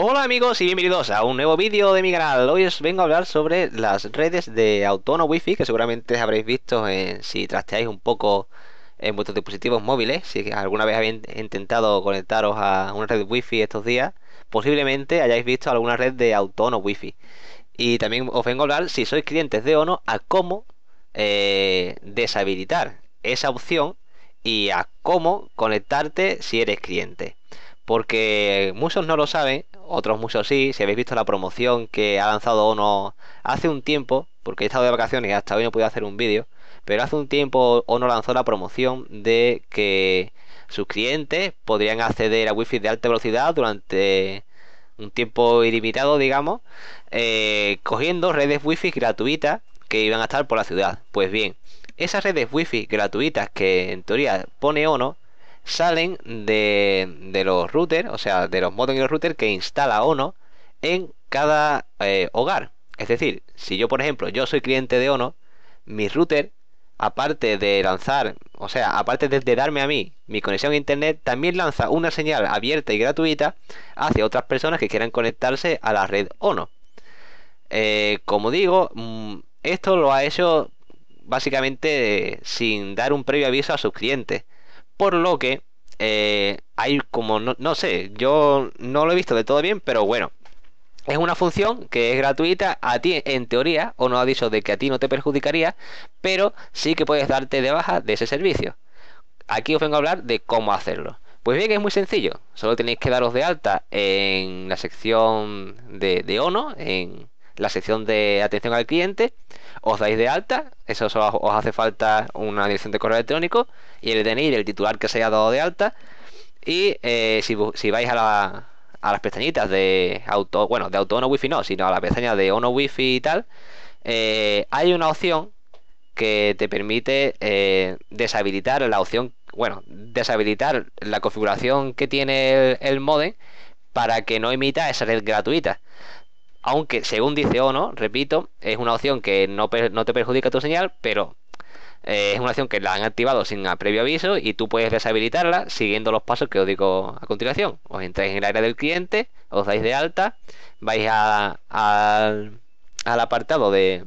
Hola amigos y bienvenidos a un nuevo vídeo de mi canal Hoy os vengo a hablar sobre las redes de autono wifi Que seguramente habréis visto si trasteáis un poco en vuestros dispositivos móviles Si alguna vez habéis intentado conectaros a una red wifi estos días Posiblemente hayáis visto alguna red de autono wifi Y también os vengo a hablar, si sois clientes de ONO A cómo eh, deshabilitar esa opción Y a cómo conectarte si eres cliente porque muchos no lo saben, otros muchos sí, si habéis visto la promoción que ha lanzado Ono hace un tiempo, porque he estado de vacaciones y hasta hoy no podido hacer un vídeo, pero hace un tiempo Ono lanzó la promoción de que sus clientes podrían acceder a wifi de alta velocidad durante un tiempo ilimitado, digamos, eh, cogiendo redes wifi gratuitas que iban a estar por la ciudad. Pues bien, esas redes wifi gratuitas que en teoría pone Ono, salen de, los routers, o sea, de los modos y los routers que instala ONO en cada eh, hogar. Es decir, si yo, por ejemplo, yo soy cliente de ONO, mi router, aparte de lanzar, o sea, aparte de, darme a mí mi conexión a Internet, también lanza una señal abierta y gratuita hacia otras personas que quieran conectarse a la red ONO. Eh, como digo, mm, esto lo ha hecho básicamente eh, sin dar un previo aviso a sus clientes. Por lo que eh, hay como, no, sé, yo no lo he visto de todo bien, pero bueno. Es una función que es gratuita a ti en teoría, o no ha dicho de que a ti no te perjudicaría, pero sí que puedes darte de baja de ese servicio. Aquí os vengo a hablar de cómo hacerlo. Pues bien, es muy sencillo. Solo tenéis que daros de alta en la sección de, de ONO, en, la sección de atención al cliente, os dais de alta, eso os hace falta una dirección de correo electrónico y el DNI del titular que se haya dado de alta. Y eh, si, vais a, a, las pestañitas de auto, bueno, de auto no wifi no, sino a la pestaña de ono wifi y tal, eh, hay una opción que te permite eh, deshabilitar la opción, bueno, deshabilitar la configuración que tiene el, el modem para que no emita esa red gratuita. Aunque, según dice Ono, repito, es una opción que no, te perjudica tu señal, pero eh, es una opción que la han activado sin previo aviso y tú puedes deshabilitarla siguiendo los pasos que os digo a continuación. Os entráis en el área del cliente, os dais de alta, vais a, al apartado de,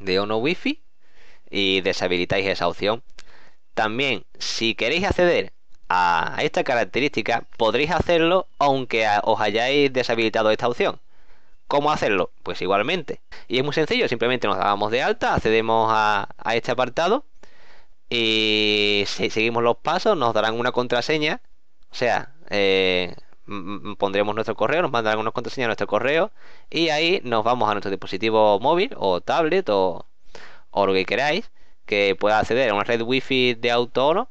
de Ono Wi-Fi y deshabilitáis esa opción. También, si queréis acceder a esta característica, podréis hacerlo aunque os hayáis deshabilitado esta opción. ¿Cómo hacerlo? Pues igualmente. Y es muy sencillo, simplemente nos damos de alta, accedemos a, este apartado, y si seguimos los pasos, nos darán una contraseña, o sea, eh, pondremos nuestro correo, nos mandarán una contraseña a nuestro correo, y ahí nos vamos a nuestro dispositivo móvil o tablet o, lo que queráis, que pueda acceder a una red wifi de autono.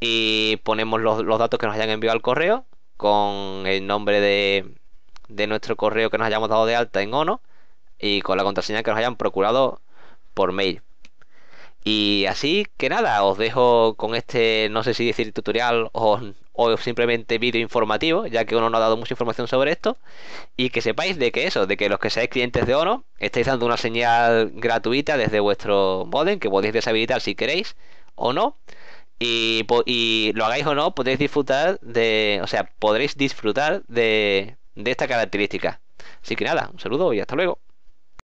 y ponemos los datos que nos hayan enviado al correo con el nombre de, de nuestro correo que nos hayamos dado de alta en ONO y con la contraseña que nos hayan procurado por mail. Y así que nada, os dejo con este, no sé si decir tutorial o, simplemente vídeo informativo, ya que ONO no ha dado mucha información sobre esto. Y que sepáis de que eso, de que los que seáis clientes de Ono, estáis dando una señal gratuita desde vuestro modem, que podéis deshabilitar si queréis o no. Y, y lo hagáis o no, podéis disfrutar de, o sea, podréis disfrutar de, de esta característica. Así que nada, un saludo y hasta luego.